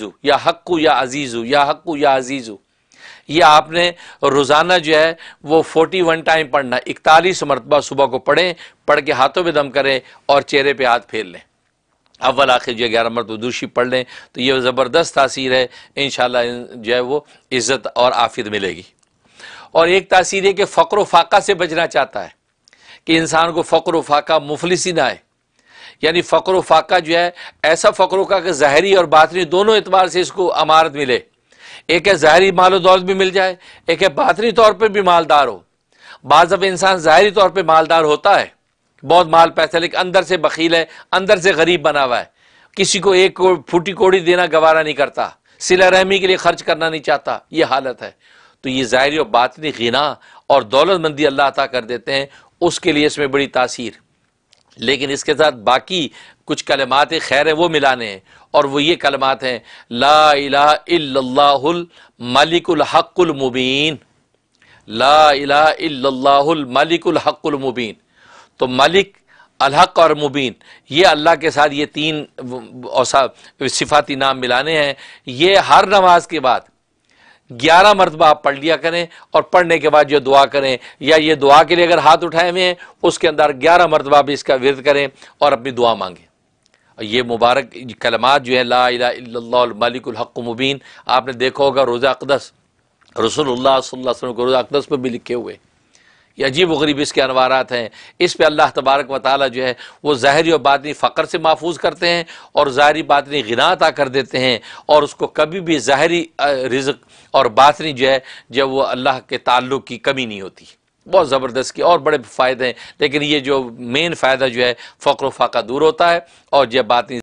अजीज़ू या हक्कू या अजीज़ू या हक्कू या अजीज़ू ये आपने रोज़ाना जो है वो फोर्टी वन टाइम पढ़ना इकतालीस मरतबा सुबह को पढ़ें पढ़ के हाथों में दम करें और चेहरे पर हाथ फेर लें अव्वल आखिर जो है ग्यारह मरतबा दूषी पढ़ लें तो ये ज़बरदस्त तासीर है इन जो है वो इज़्ज़त और आफिर मिलेगी और एक तासीर है कि फ़क्र फाका से बचना चाहता है कि इंसान को फ़क्र फाका मुफलिस ना आए यानी फकर फाका जो है ऐसा फ़क्र का कि जहरी और बातनी दोनों एतबार से इसको अमारत मिले एक है जहरी माल दौलत भी मिल जाए एक है बातनी तौर पर भी मालदार हो बाद जब इंसान जहरी तौर पर मालदार होता है बहुत माल पैसा लेकिन अंदर से बकील है अंदर से गरीब बना हुआ है किसी को एक को, फूटी कोड़ी देना गवारा नहीं करता सिला रहमी के लिए खर्च करना नहीं चाहता ये हालत है तो ये जाहिर और बातनी गिना और दौलतमंदी अल्लाह अता कर देते हैं उसके लिए इसमें बड़ी तासीर लेकिन इसके साथ बाकी कुछ कलमात खैर हैं वो मिलाने हैं और वो ये कलमात हैं ला इलाहुल मलिकुल मुबीन ला इलाहुल मलिकुल मुबीन तो मलिक अलहक और मुबीन ये अल्लाह के साथ ये तीन सिफाती नाम मिलाने हैं ये हर नमाज के बाद ग्यारह मरतबा आप पढ़ लिया करें और पढ़ने के बाद जो दुआ करें या ये दुआ के लिए अगर हाथ उठाए हुए हैं उसके अंदर ग्यारह मरतबा भी इसका विरद करें और अपनी दुआ मांगें और ये मुबारक कलमात जो है ला मुबीन आपने देखा होगा रोज़ा अकदस रसोल्ला रोज़ा अकदस पर भी लिखे हुए ये अजीब वरीब इसके अनवारात हैं इस पर अल्लाह तबारक व ताली जो है वो ज़ाहरी और बातनी फ़कर से महफूज करते हैं और ज़ाहरी बातनी गना अता कर देते हैं और उसको कभी भी ज़ाहरी रिजक और बातनी जो है जब वो अल्लाह के तल्लु की कमी नहीं होती बहुत ज़बरदस्त की और बड़े फ़ायदे हैं लेकिन ये जो मेन फ़ायदा जो है फ़क्र फाका दूर होता है और जब बातनी